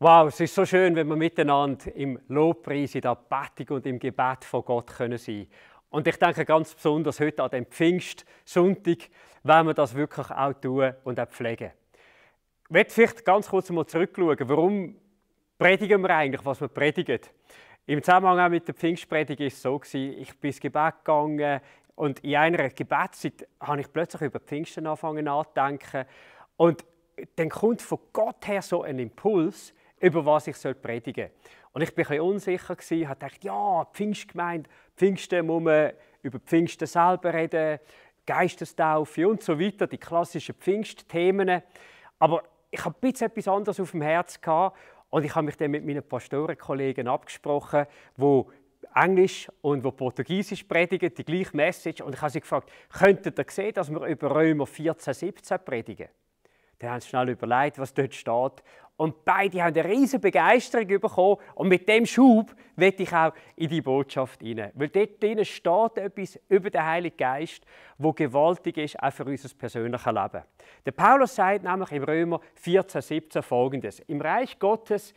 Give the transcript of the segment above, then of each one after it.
Wow, es ist so schön, wenn wir miteinander im Lobpreis, in der Bettung und im Gebet von Gott können sein Und ich denke ganz besonders heute an den Pfingstsonntag, wenn wir das wirklich auch tun und auch pflegen. Ich möchte vielleicht ganz kurz mal zurückschauen, warum predigen wir eigentlich, was wir predigen. Im Zusammenhang auch mit der Pfingstpredigt war es so, ich bin ins Gebet gegangen und in einer Gebetszeit habe ich plötzlich über Pfingsten angefangen nachzudenken. Und dann kommt von Gott her so ein Impuls, über was ich predigen soll. Und ich war ein unsicher, gewesen, habe gedacht, ja, Pfingstgemeinde, Pfingsten muss man über Pfingsten selber reden, Geistestaufe und so weiter, die klassischen Pfingstthemen. Aber ich habe ein bisschen etwas anderes auf dem Herzen und ich habe mich dann mit meinen Pastorenkollegen abgesprochen, wo Englisch und wo Portugiesisch predigen, die gleiche Message. Und ich habe sie gefragt, könntet ihr sehen, dass wir über Römer 14, 17 predigen? Dann haben sie schnell überlegt, was dort steht. Und beide haben eine riesige Begeisterung bekommen. Und mit dem Schub will ich auch in die Botschaft hinein. Weil dort drin steht etwas über den Heiligen Geist, wo gewaltig ist, auch für unser persönliches Leben. Der Paulus sagt nämlich im Römer 14, 17 folgendes: Im Reich Gottes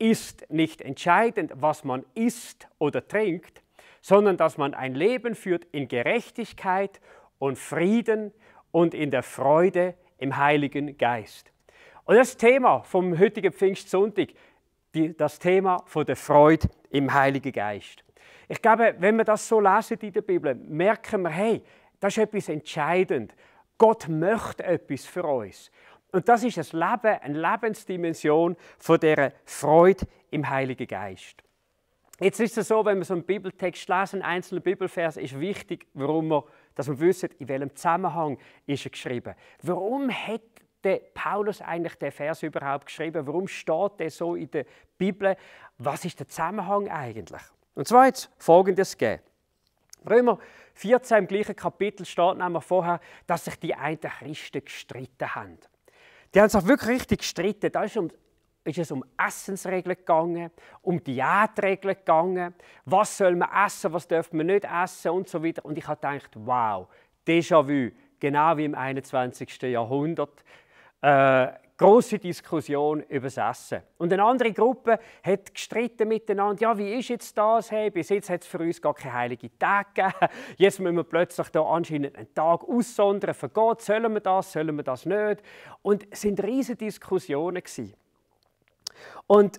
ist nicht entscheidend, was man isst oder trinkt, sondern dass man ein Leben führt in Gerechtigkeit und Frieden und in der Freude im Heiligen Geist. Und das Thema vom heutigen Pfingstsonntag, das Thema von der Freude im Heiligen Geist. Ich glaube, wenn wir das so lesen in der Bibel, merken wir, hey, das ist etwas entscheidend. Gott möchte etwas für uns. Und das ist das Leben, eine Lebensdimension von der Freude im Heiligen Geist. Jetzt ist es so, wenn wir so einen Bibeltext lesen, einen einzelnen Bibelvers, ist wichtig, warum wir, dass wir wissen, in welchem Zusammenhang ist er geschrieben. Warum hat der Paulus eigentlich den Vers überhaupt geschrieben? Warum steht der so in der Bibel? Was ist der Zusammenhang eigentlich? Und zwar jetzt Folgendes gegeben. Römer 14 im gleichen Kapitel steht nämlich vorher, dass sich die einen Christen gestritten haben. Die haben sich wirklich richtig gestritten. Da ist, um, ist es um Essensregeln gegangen, um Diätregeln gegangen, was soll man essen, was darf man nicht essen und so weiter. Und ich habe gedacht, wow, Déjà-vu, genau wie im 21. Jahrhundert äh, große Diskussion über das Essen. Und eine andere Gruppe hat gestritten miteinander, ja, wie ist jetzt das? Hey, bis jetzt hat es für uns gar keine heiligen Tage gegeben. Jetzt müssen wir plötzlich da anscheinend einen Tag aussondern für Gott. Sollen wir das, sollen wir das nicht? Und es waren riesige Diskussionen. Und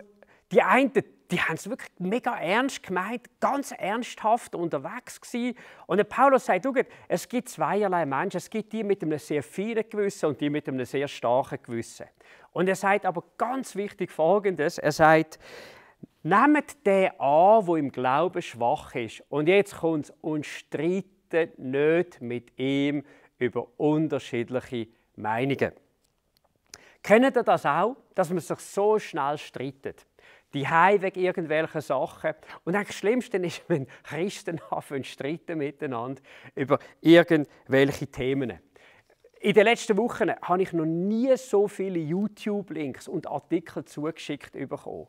die einen die haben es wirklich mega ernst gemeint, ganz ernsthaft unterwegs gewesen. Und der Paulus sagt, schau, es gibt zweierlei Menschen. Es gibt die mit einem sehr feinen Gewissen und die mit einem sehr starken Gewissen. Und er sagt aber ganz wichtig Folgendes. Er sagt, nehmt den an, wo im Glauben schwach ist. Und jetzt kommt es, und streitet nicht mit ihm über unterschiedliche Meinungen. Kennt ihr das auch, dass man sich so schnell streitet? die wegen irgendwelchen Sachen. Und das Schlimmste ist, wenn Christen anfangen streiten miteinander über irgendwelche Themen. In den letzten Wochen habe ich noch nie so viele YouTube-Links und Artikel zugeschickt bekommen.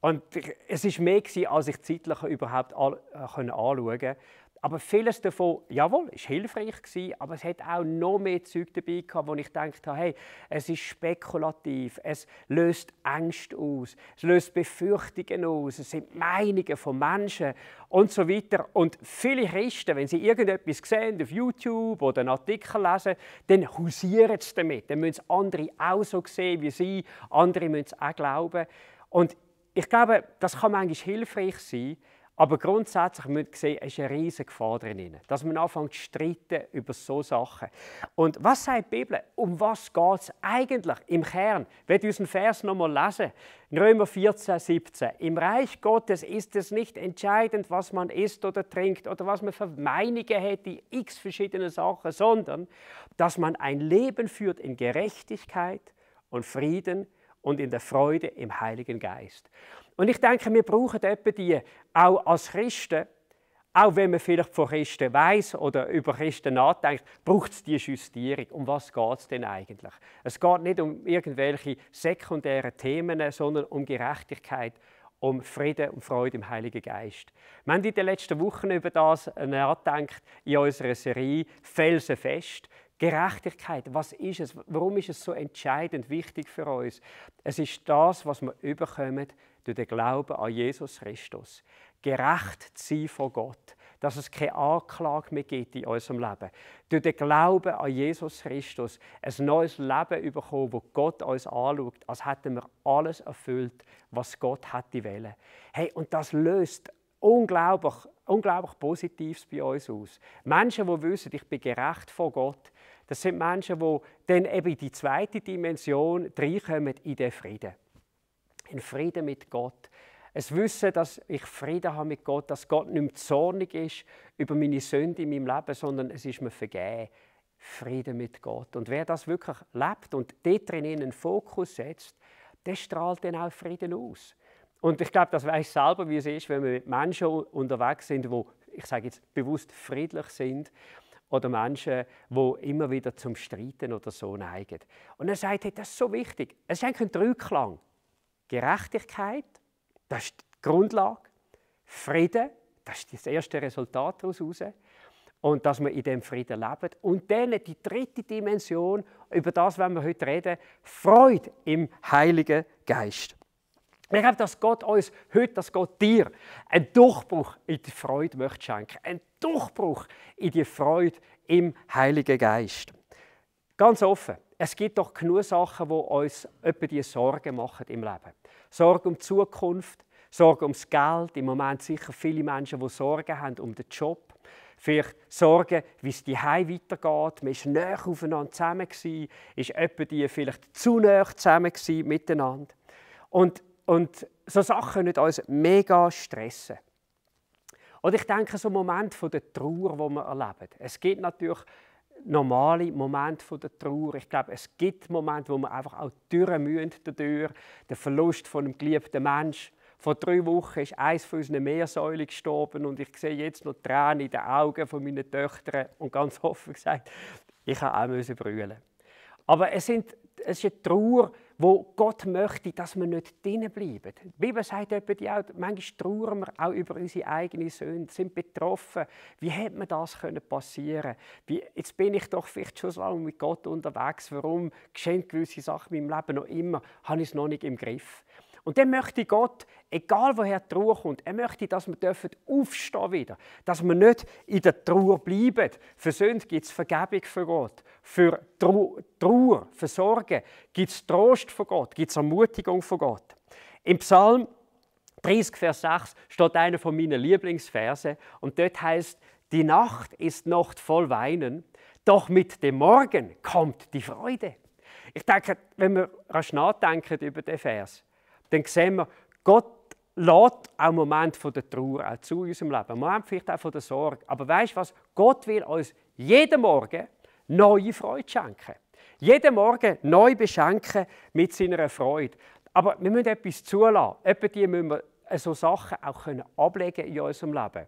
Und es war mehr, als ich zeitlich überhaupt äh, anschauen konnte. Aber vieles davon, jawohl, ist hilfreich gewesen, aber es hat auch noch mehr Zeug dabei gehabt, wo ich gedacht habe, hey, es ist spekulativ, es löst Ängste aus, es löst Befürchtungen aus, es sind Meinungen von Menschen und so weiter. Und viele Christen, wenn sie irgendetwas sehen auf YouTube oder einen Artikel lesen, dann hausieren sie damit. Dann müssen andere auch so sehen wie sie, andere müssen es auch glauben. Und ich glaube, das kann manchmal hilfreich sein, aber grundsätzlich müssen wir sehen, es ist eine riesige Gefahr drin, dass man anfängt zu streiten über solche Sachen. Und was sagt die Bibel? Um was geht es eigentlich im Kern? Wenn wir unseren Vers noch nochmal lesen, Römer 14, 17. Im Reich Gottes ist es nicht entscheidend, was man isst oder trinkt oder was man für Meinungen hat in x verschiedene Sachen, sondern dass man ein Leben führt in Gerechtigkeit und Frieden und in der Freude im Heiligen Geist. Und ich denke, wir brauchen etwa die auch als Christen, auch wenn man vielleicht von Christen weiß oder über Christen nachdenkt, braucht es die Justierung. Um was geht es denn eigentlich? Es geht nicht um irgendwelche sekundären Themen, sondern um Gerechtigkeit, um Frieden und Freude im Heiligen Geist. Wir haben in den letzten Wochen über das nachgedacht in unserer Serie Felsenfest. Gerechtigkeit, was ist es? Warum ist es so entscheidend wichtig für uns? Es ist das, was wir überkommen durch den Glauben an Jesus Christus. Gerecht zu sein vor Gott, dass es keine Anklage mehr gibt in unserem Leben. Durch den Glauben an Jesus Christus ein neues Leben bekommen, wo Gott uns anschaut, als hätten wir alles erfüllt, was Gott hätte wollen. Hey, und das löst unglaublich, unglaublich Positives bei uns aus. Menschen, die wissen, ich bin gerecht vor Gott, das sind Menschen, die dann eben in die zweite Dimension reinkommen, in den Frieden. In Frieden mit Gott. Es Wissen, dass ich Frieden habe mit Gott, dass Gott nicht mehr zornig ist über meine Sünde in meinem Leben, sondern es ist mir vergeben. Frieden mit Gott. Und wer das wirklich lebt und dort drin einen Fokus setzt, der strahlt dann auch Frieden aus. Und ich glaube, das weiß selber, wie es ist, wenn wir mit Menschen unterwegs sind, wo ich sage jetzt bewusst friedlich sind oder Menschen, die immer wieder zum Streiten oder so neigen. Und er sagt, hey, das ist so wichtig. Es ist eigentlich ein Dreiklang. Gerechtigkeit, das ist die Grundlage. Frieden, das ist das erste Resultat daraus heraus. Und dass wir in dem Frieden leben. Und dann die dritte Dimension, über das werden wir heute reden, Freude im Heiligen Geist. Wir glauben, dass Gott uns heute, dass Gott dir einen Durchbruch in die Freude möchte schenken. Einen Durchbruch in die Freude im Heiligen Geist. Ganz offen, es gibt doch genug Sachen, die uns etwa die Sorgen machen im Leben. Sorge um die Zukunft, Sorge ums Geld. Im Moment sicher viele Menschen, die Sorgen haben um den Job. Vielleicht Sorgen, wie es die weitergeht. Man war näher aufeinander zusammen, ist etwa die vielleicht zu näher zusammen miteinander. Und und so Sachen können uns mega stressen. Oder ich denke, so Moment von der Trauer, wo wir erleben. Es gibt natürlich normale Momente von der Trauer. Ich glaube, es gibt Momente, wo man einfach auch Türen mühen dadurch. Der Verlust von einem geliebten Mensch. Vor drei Wochen ist eins von unseren Meersäulen gestorben und ich sehe jetzt noch Tränen in den Augen von meinen Töchtern und ganz offen gesagt, ich habe auch brüllen. Aber es, sind, es ist eine Trauer, wo Gott möchte, dass wir nicht drinnen bleiben. Die Bibel sagt etwa auch, manchmal trauern wir auch über unsere eigenen Söhne, sind betroffen. Wie hätte mir das können passieren können? Jetzt bin ich doch vielleicht schon so lange mit Gott unterwegs. Warum geschehen gewisse Sachen in meinem Leben noch immer? Habe ich es noch nicht im Griff? Und dann möchte Gott, egal woher die Trauer kommt, er möchte, dass wir wieder aufstehen wieder, dass wir nicht in der Trauer bleiben. Für Sünde gibt es Vergebung von Gott, für Trauer, für Sorge gibt es Trost von Gott, gibt es Ermutigung von Gott. Im Psalm 30, Vers 6 steht einer von meinen Lieblingsversen und dort heißt: Die Nacht ist Nacht voll Weinen, doch mit dem Morgen kommt die Freude. Ich denke, wenn wir rasch nachdenken über den Vers, dann sehen wir, Gott lädt auch Moment von der Trauer auch zu in unserem Leben, Moment vielleicht auch von der Sorge. Aber weißt du was? Gott will uns jeden Morgen neue Freude schenken. Jeden Morgen neu beschenken mit seiner Freude. Aber wir müssen etwas zulassen. Etwa die müssen wir äh, so Sachen auch ablegen in unserem Leben.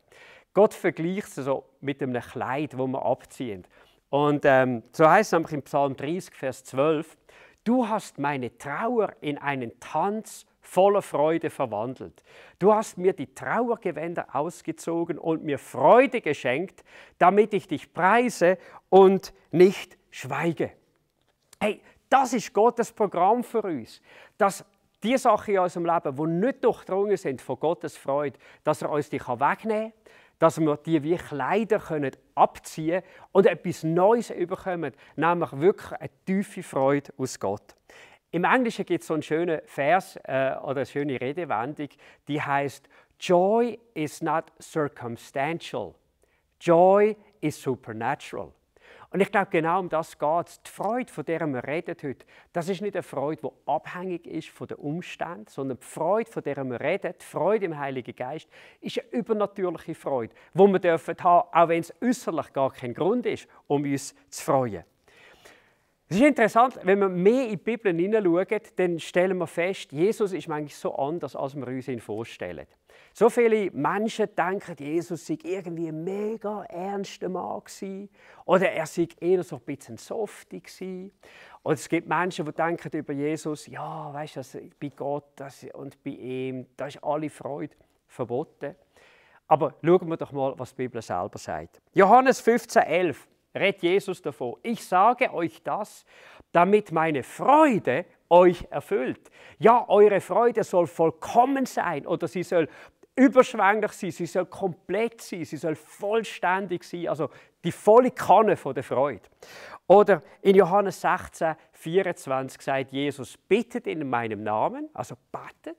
Gott vergleicht es so mit einem Kleid, das wir abziehen. Und ähm, so heißt es nämlich im Psalm 30, Vers 12: Du hast meine Trauer in einen Tanz voller Freude verwandelt. Du hast mir die Trauergewänder ausgezogen und mir Freude geschenkt, damit ich dich preise und nicht schweige. Hey, das ist Gottes Programm für uns, dass die Sachen in unserem Leben, die nicht durchdrungen sind von Gottes Freude, dass er uns die wegnehmen kann, dass wir die wie Kleider können abziehen und etwas Neues bekommen, nämlich wirklich eine tiefe Freude aus Gott. Im Englischen gibt es so einen schönen Vers äh, oder eine schöne Redewendung, die heißt: Joy is not circumstantial. Joy is supernatural. Und ich glaube, genau um das geht es. Die Freude, von der wir reden heute, das ist nicht eine Freude, die abhängig ist von den Umständen, sondern die Freude, von der wir reden, die Freude im Heiligen Geist, ist eine übernatürliche Freude, die wir dürfen haben, auch wenn es äußerlich gar kein Grund ist, um uns zu freuen. Es ist interessant, wenn wir mehr in die Bibel hineinschauen, dann stellen wir fest, Jesus ist manchmal so anders, als wir uns ihn vorstellen. So viele Menschen denken, Jesus sei irgendwie ein mega ernster Mann gewesen, oder er sei eher so ein bisschen softy gewesen. Und es gibt Menschen, die denken über Jesus, ja, weißt du, bei Gott das, und bei ihm, da ist alle Freude verboten. Aber schauen wir doch mal, was die Bibel selber sagt. Johannes 15, 11 rät Jesus davor. Ich sage euch das, damit meine Freude euch erfüllt. Ja, eure Freude soll vollkommen sein oder sie soll überschwänglich sein, sie soll komplett sein, sie soll vollständig sein, also die volle Kanne von der Freude. Oder in Johannes 16, 24 sagt Jesus, bittet in meinem Namen, also battet,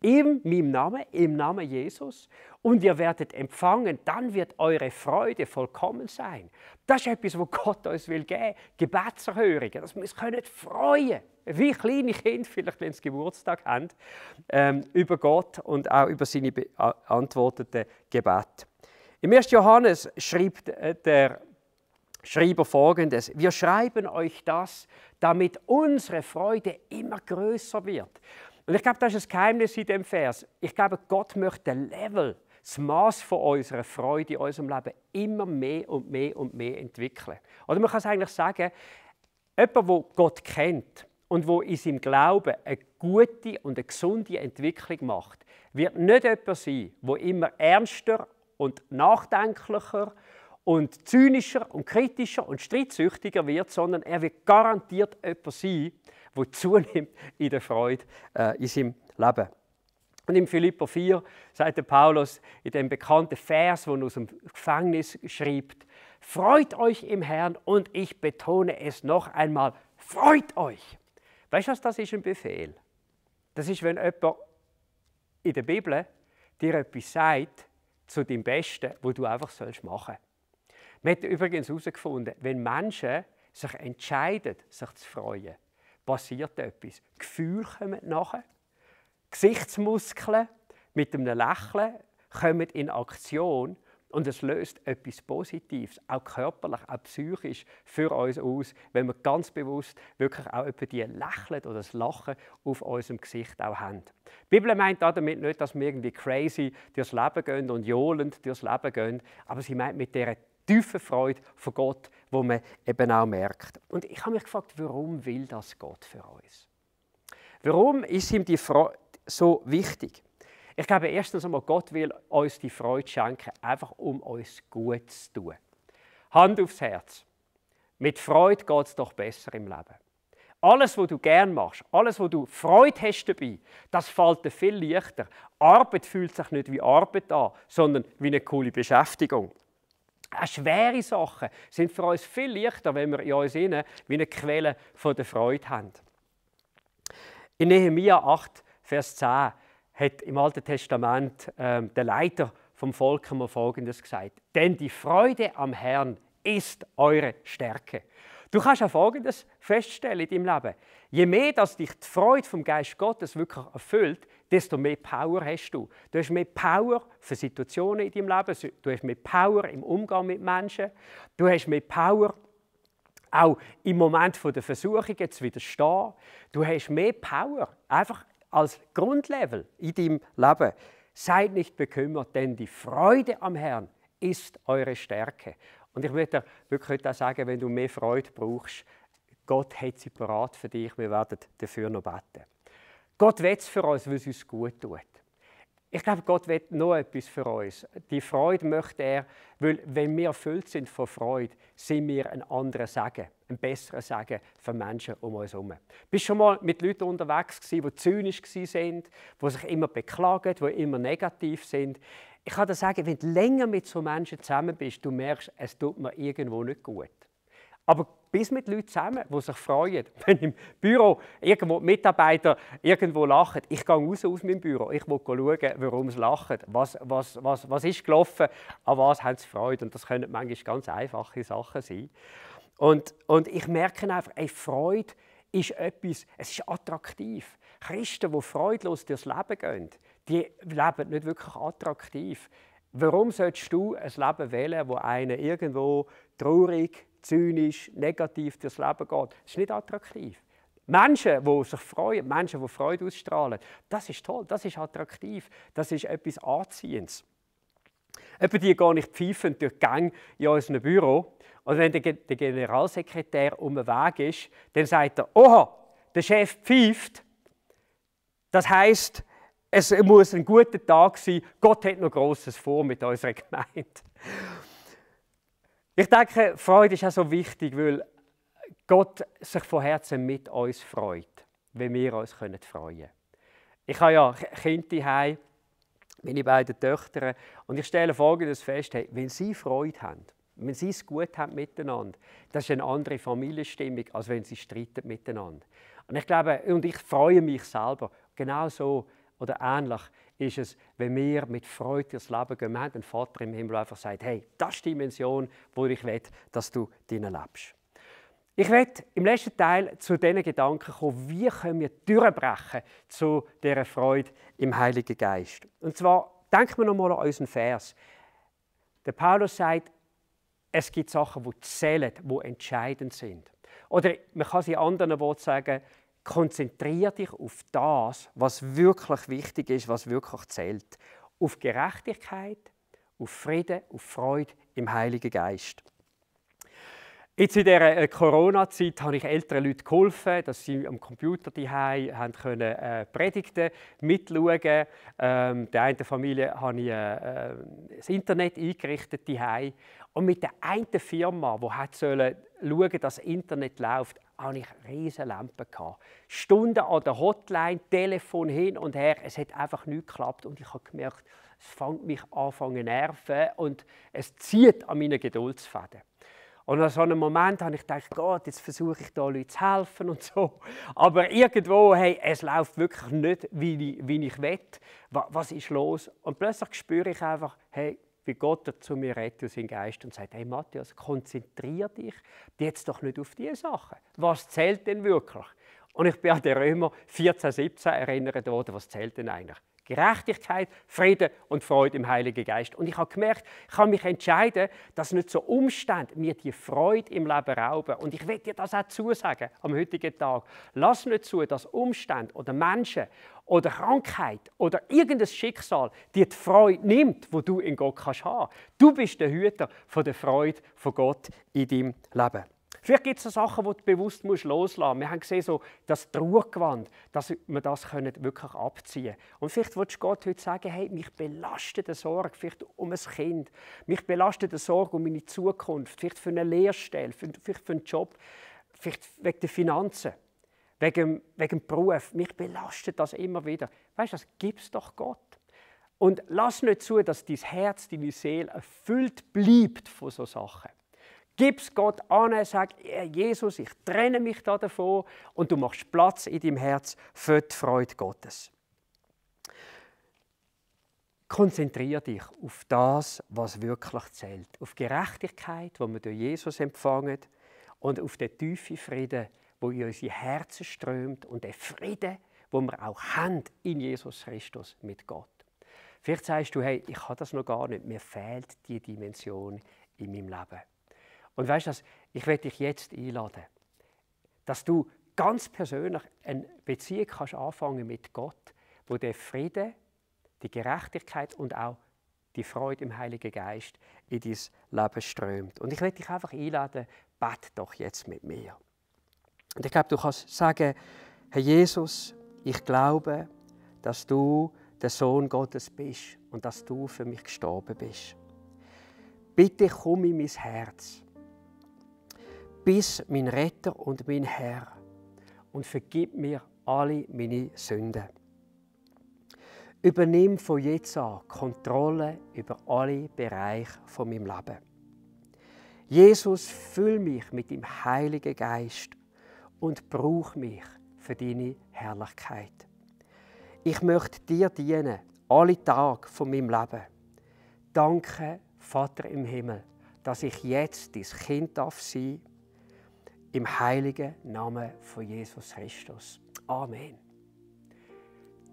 in meinem Namen, im Namen Jesus. Und ihr werdet empfangen, dann wird eure Freude vollkommen sein. Das ist etwas, was Gott uns will geben will. Gebetserhörungen, dass wir uns können freuen Wie kleine Kinder, vielleicht, wenn sie Geburtstag haben, ähm, über Gott und auch über seine beantworteten Gebete. Im 1. Johannes schreibt äh, der Schreiber folgendes: Wir schreiben euch das, damit unsere Freude immer größer wird. Und ich glaube, das ist das Geheimnis in dem Vers. Ich glaube, Gott möchte den Level, das Maß von unserer Freude in unserem Leben immer mehr und mehr und mehr entwickeln. Oder man kann es eigentlich sagen, jemand, der Gott kennt und wo in seinem Glauben eine gute und eine gesunde Entwicklung macht, wird nicht jemand sein, wo immer ernster und nachdenklicher und zynischer und kritischer und streitsüchtiger wird, sondern er wird garantiert jemand sein, wo zunimmt in der Freude äh, in seinem Leben. Und im Philippa 4 sagt der Paulus in dem bekannten Vers, wo er aus dem Gefängnis schreibt, Freut euch im Herrn und ich betone es noch einmal, freut euch. Weißt du was, das ist ein Befehl. Das ist, wenn jemand in der Bibel dir etwas sagt zu dem Besten, wo du einfach sollst machen sollst. Man hat übrigens herausgefunden, wenn Menschen sich entscheiden, sich zu freuen, passiert etwas. Die Gefühle kommen nachher. Gesichtsmuskeln mit einem Lächeln kommen in Aktion und es löst etwas Positives, auch körperlich, auch psychisch für uns aus, wenn wir ganz bewusst wirklich auch über die Lächeln oder das Lachen auf unserem Gesicht auch haben. Die Bibel meint damit nicht, dass wir irgendwie crazy durchs Leben gehen und johlend durchs Leben gehen, aber sie meint mit dieser tiefen Freude von Gott, wo man eben auch merkt. Und ich habe mich gefragt, warum will das Gott für uns? Warum ist ihm die Freude so wichtig? Ich glaube, erstens einmal, Gott will uns die Freude schenken, einfach um uns gut zu tun. Hand aufs Herz. Mit Freude geht es doch besser im Leben. Alles, was du gern machst, alles, was du Freude hast dabei, das fällt dir viel leichter. Arbeit fühlt sich nicht wie Arbeit an, sondern wie eine coole Beschäftigung. Auch schwere Sachen sind für uns viel leichter, wenn wir in uns innen wie eine Quelle von der Freude haben. In Nehemia 8, Vers 10 hat im Alten Testament äh, der Leiter vom Volk einmal Folgendes gesagt. Denn die Freude am Herrn ist eure Stärke. Du kannst auch Folgendes feststellen in deinem Leben. Je mehr dass dich die Freude vom Geist Gottes wirklich erfüllt, desto mehr Power hast du. Du hast mehr Power für Situationen in deinem Leben, du hast mehr Power im Umgang mit Menschen, du hast mehr Power auch im Moment der Versuchungen zu widerstehen. Du hast mehr Power, einfach als Grundlevel in deinem Leben. Seid nicht bekümmert, denn die Freude am Herrn ist eure Stärke. Und ich würde dir wirklich heute auch sagen, wenn du mehr Freude brauchst, Gott hat sie parat für dich. Wir werden dafür noch beten. Gott will es für uns, weil es uns gut tut. Ich glaube, Gott will noch etwas für uns. Die Freude möchte er, weil wenn wir erfüllt sind von Freude, sind wir ein anderer Segen, ein besseres Segen für Menschen um uns herum. Bist schon mal mit Leuten unterwegs gewesen, die zynisch sind, die sich immer beklagen, die immer negativ sind? Ich kann dir sagen, wenn du länger mit so Menschen zusammen bist, du merkst, es tut mir irgendwo nicht gut. Aber bis mit Leuten zusammen, die sich freuen, wenn im Büro irgendwo die Mitarbeiter irgendwo lachen. Ich gehe raus aus meinem Büro, ich will schauen, warum sie lachen, was, was, was, was ist gelaufen, an was haben sie Freude. Und das können manchmal ganz einfache Sachen sein. Und, und ich merke einfach, ey, Freude ist etwas, es ist attraktiv. Christen, die freudlos durchs Leben gehen, die leben nicht wirklich attraktiv. Warum solltest du ein Leben wählen, wo einer irgendwo traurig, zynisch, negativ durchs Leben geht. Das ist nicht attraktiv. Menschen, die sich freuen, Menschen, die Freude ausstrahlen, das ist toll, das ist attraktiv, das ist etwas Anziehendes. Etwa die gar nicht pfeifend durch die Gänge in unserem Büro. Und wenn der Generalsekretär um den Weg ist, dann sagt er, oha, der Chef pfeift. Das heißt, es muss ein guter Tag sein. Gott hat noch Großes vor mit unserer Gemeinde. Ich denke, Freude ist auch so wichtig, weil Gott sich von Herzen mit uns freut, wenn wir uns freuen können. Ich habe ja Kinder heim, meine beiden Töchter, und ich stelle Folgendes fest: hey, Wenn sie Freude haben, wenn sie es gut haben miteinander, das ist eine andere Familienstimmung, als wenn sie streiten miteinander. Und ich glaube, und ich freue mich selber genau so, oder ähnlich ist es, wenn wir mit Freude ins Leben gehen. wenn haben Vater im Himmel, einfach sagt, hey, das ist die Dimension, wo ich will, dass du drinnen lebst. Ich werde im letzten Teil zu diesen Gedanken kommen, wie können wir durchbrechen zu dieser Freude im Heiligen Geist. Und zwar denken wir nochmal an unseren Vers. Der Paulus sagt, es gibt Sachen, die zählen, die entscheidend sind. Oder man kann es in anderen Worten sagen, Konzentriere dich auf das, was wirklich wichtig ist, was wirklich zählt. Auf Gerechtigkeit, auf Frieden, auf Freude im Heiligen Geist. Jetzt in dieser äh, Corona-Zeit habe ich älteren Leuten geholfen, dass sie am Computer daheim haben können äh, Predigten mitschauen. Ähm, der einen Familie habe ich äh, äh das Internet eingerichtet daheim. Und mit der einen Firma, die hat sollen schauen, dass das Internet läuft, hatte ich riesige Lampen. Stunden an der Hotline, Telefon hin und her. Es hat einfach nicht geklappt und ich habe gemerkt, es fängt mich an zu nerven und es zieht an meinen Geduldsfäden. Und an so einem Moment habe ich gedacht, Gott, jetzt versuche ich da Leute zu helfen und so. Aber irgendwo, hey, es läuft wirklich nicht, wie ich, wie ich will. Was ist los? Und plötzlich spüre ich einfach, hey, wie Gott zu mir redet aus seinen Geist und sagt, hey Matthias, konzentrier dich jetzt doch nicht auf diese Sachen. Was zählt denn wirklich? Und ich bin an den Römer 14, 17 erinnert worden, was zählt denn eigentlich? Gerechtigkeit, Frieden und Freude im Heiligen Geist. Und ich habe gemerkt, ich kann mich entscheiden, dass nicht so Umstände mir die Freude im Leben rauben. Und ich werde dir das auch zusagen am heutigen Tag. Lass nicht zu, dass Umstände oder Menschen oder Krankheit oder irgendein Schicksal dir die Freude nimmt, wo du in Gott kannst haben. Du bist der Hüter von der Freude von Gott in deinem Leben. Vielleicht gibt es so Sachen, die du bewusst loslassen musst. Wir haben gesehen, so das Trauergewand, dass wir das können wirklich abziehen können. Und vielleicht willst du Gott heute sagen, hey, mich belastet eine Sorge, vielleicht um ein Kind, mich belastet eine Sorge um meine Zukunft, vielleicht für eine Lehrstelle, vielleicht für einen Job, vielleicht wegen der Finanzen, wegen, wegen dem Beruf. Mich belastet das immer wieder. Weißt du, das gibt es doch Gott. Und lass nicht zu, dass dein Herz, deine Seele erfüllt bleibt von solchen Sachen. Gib's Gott an, sag, Jesus, ich trenne mich da davon und du machst Platz in deinem Herz für die Freude Gottes. Konzentriere dich auf das, was wirklich zählt. Auf Gerechtigkeit, die wir durch Jesus empfangen und auf den tiefen Frieden, wo in unsere Herzen strömt und den Frieden, wo wir auch haben in Jesus Christus mit Gott. Vielleicht sagst du, hey, ich habe das noch gar nicht, mir fehlt die Dimension in meinem Leben. Und weißt du was? Ich werde dich jetzt einladen, dass du ganz persönlich eine Beziehung kannst anfangen mit Gott, wo der Friede, die Gerechtigkeit und auch die Freude im Heiligen Geist in dein Leben strömt. Und ich werde dich einfach einladen, bet doch jetzt mit mir. Und ich glaube, du kannst sagen, Herr Jesus, ich glaube, dass du der Sohn Gottes bist und dass du für mich gestorben bist. Bitte komm in mein Herz bist mein Retter und mein Herr und vergib mir alle meine Sünden. Übernimm von jetzt an Kontrolle über alle Bereiche von meinem Leben. Jesus, füll mich mit dem Heiligen Geist und brauch mich für deine Herrlichkeit. Ich möchte dir dienen, alle Tage von meinem Leben. Danke, Vater im Himmel, dass ich jetzt dein Kind darf sein im heiligen Namen von Jesus Christus. Amen.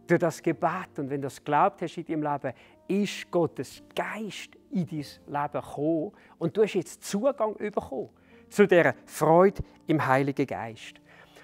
Durch das Gebet und wenn du das glaubt hast in deinem Leben, ist Gottes Geist in dein Leben gekommen und du hast jetzt Zugang bekommen zu dieser Freude im Heiligen Geist.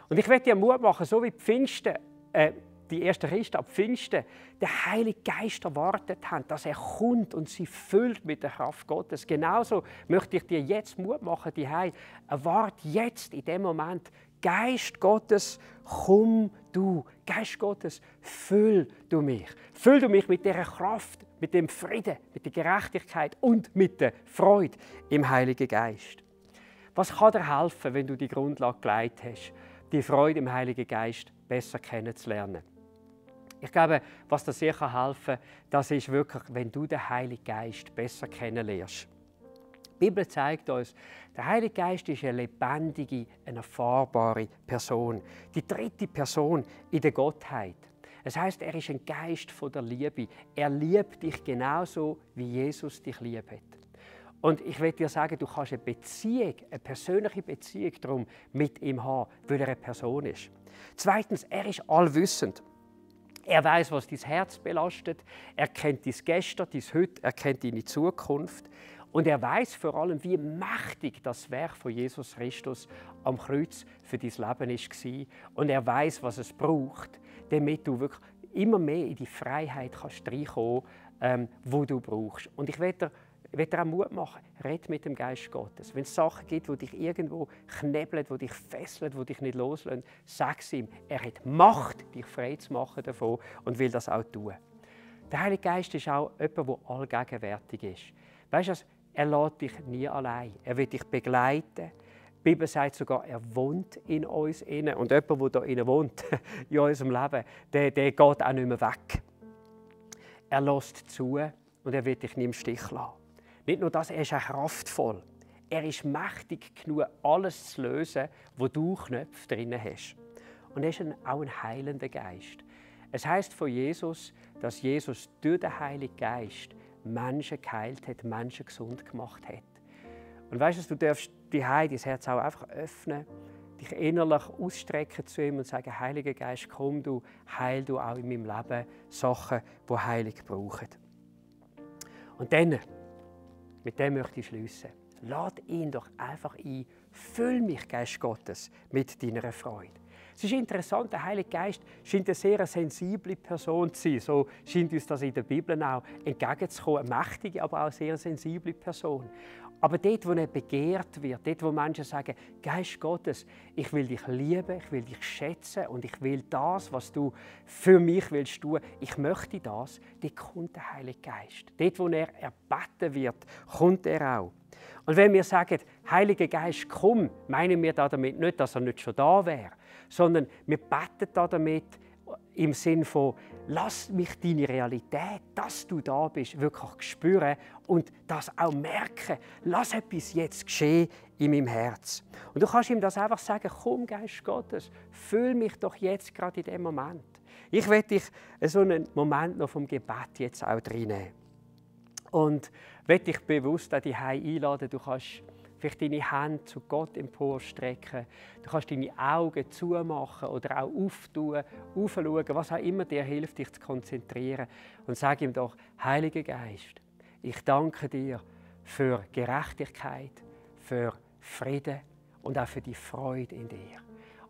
Und ich werde dir Mut machen, so wie Pfingsten Äh, die ersten Christen ab Pfingsten den Heiligen Geist erwartet haben, dass er kommt und sie füllt mit der Kraft Gottes. Genauso möchte ich dir jetzt Mut machen, die Hei. Erwart jetzt in dem Moment Geist Gottes, komm du. Geist Gottes, füll du mich. Füll du mich mit dieser Kraft, mit dem Frieden, mit der Gerechtigkeit und mit der Freude im Heiligen Geist. Was kann dir helfen, wenn du die Grundlage geleitet hast, die Freude im Heiligen Geist besser kennenzulernen? Ich glaube, was dir sehr helfen kann, das ist wirklich, wenn du den Heiligen Geist besser kennenlernst. Die Bibel zeigt uns, der Heilige Geist ist eine lebendige, eine erfahrbare Person. Die dritte Person in der Gottheit. Es heißt, er ist ein Geist von der Liebe. Er liebt dich genauso, wie Jesus dich liebt. Und ich will dir sagen, du kannst eine Beziehung, eine persönliche Beziehung darum mit ihm haben, weil er eine Person ist. Zweitens, er ist allwissend. Er weiß, was dein Herz belastet. Er kennt dein Gestern, dein Heute, er kennt deine Zukunft. Und er weiß vor allem, wie mächtig das Werk von Jesus Christus am Kreuz für dein Leben war. Und er weiß, was es braucht, damit du wirklich immer mehr in die Freiheit kannst reinkommen, ähm, die du brauchst. Und ich werde dir ich will dir auch Mut machen, red mit dem Geist Gottes. Wenn es Sachen gibt, die dich irgendwo knebeln, die dich fesseln, die dich nicht loslassen, sag es ihm. Er hat Macht, dich frei zu machen davon und will das auch tun. Der Heilige Geist ist auch jemand, der allgegenwärtig ist. Weißt du, er lässt dich nie allein. Er wird dich begleiten. Die Bibel sagt sogar, er wohnt in uns innen. Und jemand, der da innen wohnt, in unserem Leben, der, der geht auch nicht mehr weg. Er lässt zu und er wird dich nie im Stich lassen. Nicht nur das, er ist auch kraftvoll. Er ist mächtig genug, alles zu lösen, wo du Knöpfe drin hast. Und er ist auch ein heilender Geist. Es heißt von Jesus, dass Jesus durch den Heiligen Geist Menschen geheilt hat, Menschen gesund gemacht hat. Und weißt du, du darfst die dein Herz auch einfach öffnen, dich innerlich ausstrecken zu ihm und sagen: Heiliger Geist, komm du, heil du auch in meinem Leben Sachen, die Heilig brauchen. Und dann mit dem möchte ich schließen. Lad ihn doch einfach ein. Füll mich, Geist Gottes, mit deiner Freude. Es ist interessant, der Heilige Geist scheint eine sehr sensible Person zu sein. So scheint uns das in der Bibel auch entgegenzukommen. Eine mächtige, aber auch sehr sensible Person. Aber dort, wo er begehrt wird, dort, wo Menschen sagen, Geist Gottes, ich will dich lieben, ich will dich schätzen und ich will das, was du für mich willst tun, ich möchte das, dort kommt der Heilige Geist. Dort, wo er erbeten wird, kommt er auch. Und wenn wir sagen, Heiliger Geist, komm, meinen wir damit nicht, dass er nicht schon da wäre, sondern wir beten da damit im Sinn von, lass mich deine Realität, dass du da bist, wirklich spüren und das auch merken. Lass etwas jetzt geschehen in meinem Herz. Und du kannst ihm das einfach sagen, komm Geist Gottes, fühl mich doch jetzt gerade in dem Moment. Ich werde dich so einen Moment noch vom Gebet jetzt auch reinnehmen. Und werde dich bewusst an die einladen, du kannst vielleicht deine Hände zu Gott emporstrecken. Du kannst deine Augen zumachen oder auch auftun, aufschauen, was auch immer dir hilft, dich zu konzentrieren. Und sag ihm doch, Heiliger Geist, ich danke dir für Gerechtigkeit, für Frieden und auch für die Freude in dir.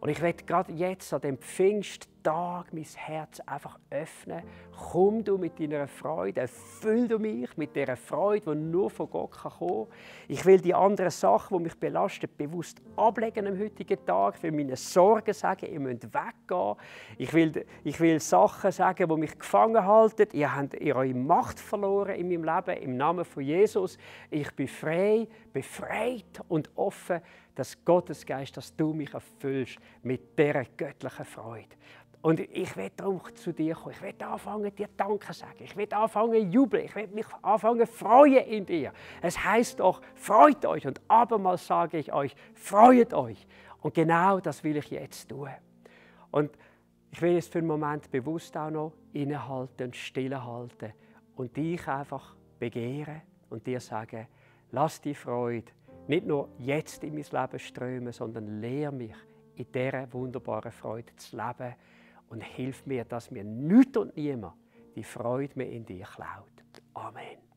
Und ich werde gerade jetzt an dem Pfingst Tag mein Herz einfach öffnen. Komm du mit deiner Freude, erfüll du mich mit dieser Freude, die nur von Gott kann kommen kann. Ich will die anderen Sachen, die mich belasten, bewusst ablegen am heutigen Tag. Für meine Sorgen sagen, ihr müsst weggehen. Ich will, ich will Sachen sagen, die mich gefangen halten. Ihr habt eure Macht verloren in meinem Leben, im Namen von Jesus. Ich bin frei, befreit und offen, dass Gottes Geist, dass du mich erfüllst mit dieser göttlichen Freude. Und ich will darum zu dir kommen. Ich will anfangen, dir Danke zu sagen. Ich will anfangen, jubeln. Ich will mich anfangen, freuen in dir. Es heißt doch, freut euch. Und abermals sage ich euch, freut euch. Und genau das will ich jetzt tun. Und ich will jetzt für einen Moment bewusst auch noch innehalten, stillhalten und dich einfach begehren und dir sagen, lass die Freude nicht nur jetzt in mein Leben strömen, sondern lehr mich, in dieser wunderbaren Freude zu leben und hilf mir, dass mir nichts und niemand die Freude mehr in dir klaut. Amen.